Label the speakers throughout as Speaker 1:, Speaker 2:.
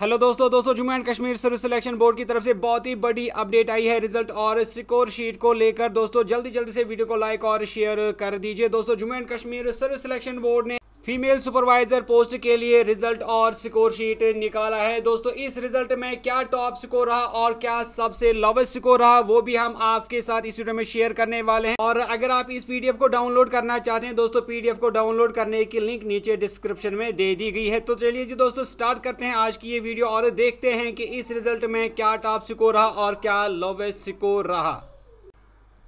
Speaker 1: hello दोस्तों दोस्तों Jammu and Kashmir service selection board की तरफ से बहुत ही बड़ी अपडेट आई है रिजल्ट और स्कोर शीट को लेकर दोस्तों जल्दी जल्दी से वीडियो को लाइक और शेयर कर दीजिए दोस्तों Jammu and Kashmir service selection board ने फीमेल सुपरवाइजर पोस्ट के लिए रिजल्ट और स्कोर शीट निकाला है दोस्तों इस रिजल्ट में क्या टॉप स्कोर रहा और क्या सबसे लोवेस्ट स्कोर रहा वो भी हम आपके साथ इस वीडियो में शेयर करने वाले हैं और अगर आप इस पीडीएफ को डाउनलोड करना चाहते हैं दोस्तों पीडीएफ को डाउनलोड करने की लिंक नीचे डिस्क्रिप्शन में दे दी गई है तो चलिए जी दोस्तों स्टार्ट करते हैं आज की ये वीडियो और देखते हैं कि इस रिजल्ट में क्या टॉप स्कोर रहा और क्या लोवेस्ट स्कोर रहा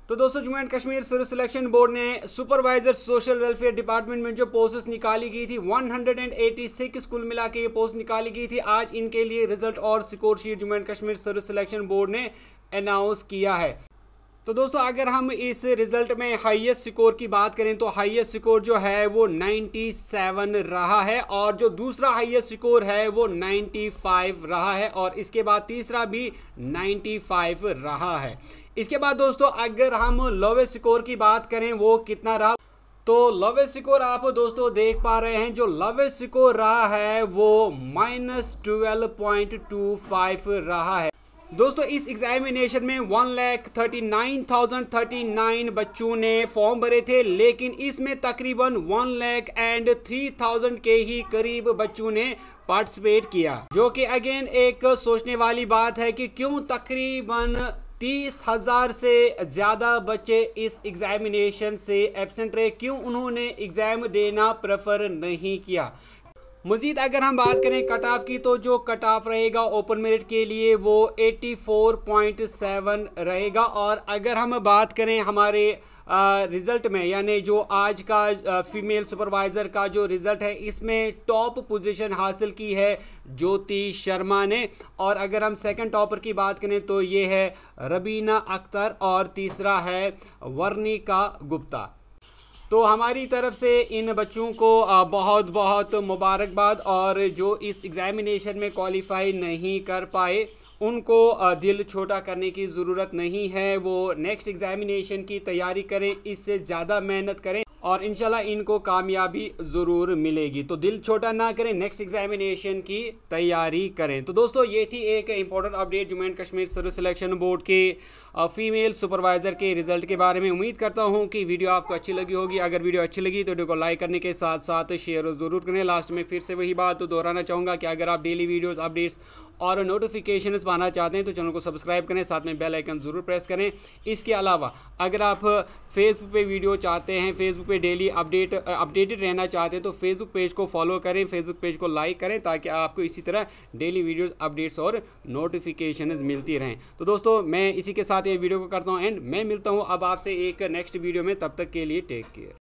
Speaker 1: तो दोस्तों Jammu and Kashmir service selection board ने सुपरवाइजर सोशल वेलफेयर डिपार्टमेंट में जो पोस्ट निकाली गई थी 186 कुल मिला के ये पोस्ट निकाली गई थी आज इनके लिए रिजल्ट और score sheet Jammu and Kashmir service selection board ने अनाउंस किया है तो दोस्तों अगर हम इस रिजल्ट में हाईएस्ट स्कोर की बात करें तो हाईएस्ट स्कोर जो है वो 97 रहा है और जो दूसरा हाईएस्ट स्कोर है वो 95 रहा है और इसके बाद तीसरा भी 95 रहा है इसके बाद दोस्तों अगर हम लोवेस्ट स्कोर की बात करें वो कितना रहा तो लवेस्ट स्कोर आप दोस्तों देख पा रहे हैं जो लवेस्ट स्कोर रहा है वो minus twelve point two five रहा है दोस्तों इस एग्जामिनेशन में one lakh thirty nine thousand thirty nine बच्चों ने फॉर्म भरे थे लेकिन इसमें तकरीबन one lakh and three thousand के ही करीब बच्चों ने पार्टिसिपेट किया जो कि अगेन एक सोचने वाली बात है कि क्यों तकरीबन तीस हज़ार से ज़्यादा बच्चे इस एग्ज़ामिनेशन से एबसेंट रहे क्यों उन्होंने एग्ज़ाम देना प्रेफर नहीं किया मजीद अगर हम बात करें कट ऑफ की तो जो कट ऑफ रहेगा ओपन मेरिट के लिए वो 84.7 रहेगा और अगर हम बात करें हमारे रिज़ल्ट में यानी जो आज का फीमेल सुपरवाइज़र का जो रिज़ल्ट है इसमें टॉप पोजीशन हासिल की है ज्योति शर्मा ने और अगर हम सेकंड टॉपर की बात करें तो ये है रबीना अख्तर और तीसरा है वर्णिका गुप्ता तो हमारी तरफ से इन बच्चों को बहुत बहुत मुबारकबाद और जो इस एग्ज़ामिनेशन में क्वालिफाई नहीं कर पाए उनको दिल छोटा करने की ज़रूरत नहीं है वो नेक्स्ट एग्ज़ामिनेशन की तैयारी करें इससे ज़्यादा मेहनत करें और इनशाला इनको कामयाबी ज़रूर मिलेगी तो दिल छोटा ना करें नेक्स्ट एग्जामिनेशन की तैयारी करें तो दोस्तों ये थी एक important update Jammu and Kashmir service selection board के फीमेल सुपरवाइज़र के रिजल्ट के बारे में उम्मीद करता हूँ कि वीडियो आपको अच्छी लगी होगी अगर वीडियो अच्छी लगी तो वीडियो को लाइक करने के साथ साथ शेयर ज़रूर करें लास्ट में फिर से वही बात तो दोहराना चाहूँगा कि अगर आप डेली वीडियोज़ अपडेट्स और नोटिफिकेशन पाना चाहते हैं तो चैनल को सब्सक्राइब करें साथ में बेल आइकन ज़रूर प्रेस करें इसके अलावा अगर आप फेसबुक पे वीडियो चाहते हैं फेसबुक पे डेली अपडेट अपडेटेड रहना चाहते हैं तो फेसबुक पेज को फॉलो करें फेसबुक पेज को लाइक करें ताकि आपको इसी तरह डेली वीडियो अपडेट्स और नोटिफिकेशन मिलती रहें तो दोस्तों मैं इसी के साथ ये वीडियो को करता हूँ एंड मैं मिलता हूँ अब आपसे एक नेक्स्ट वीडियो में तब तक के लिए टेक केयर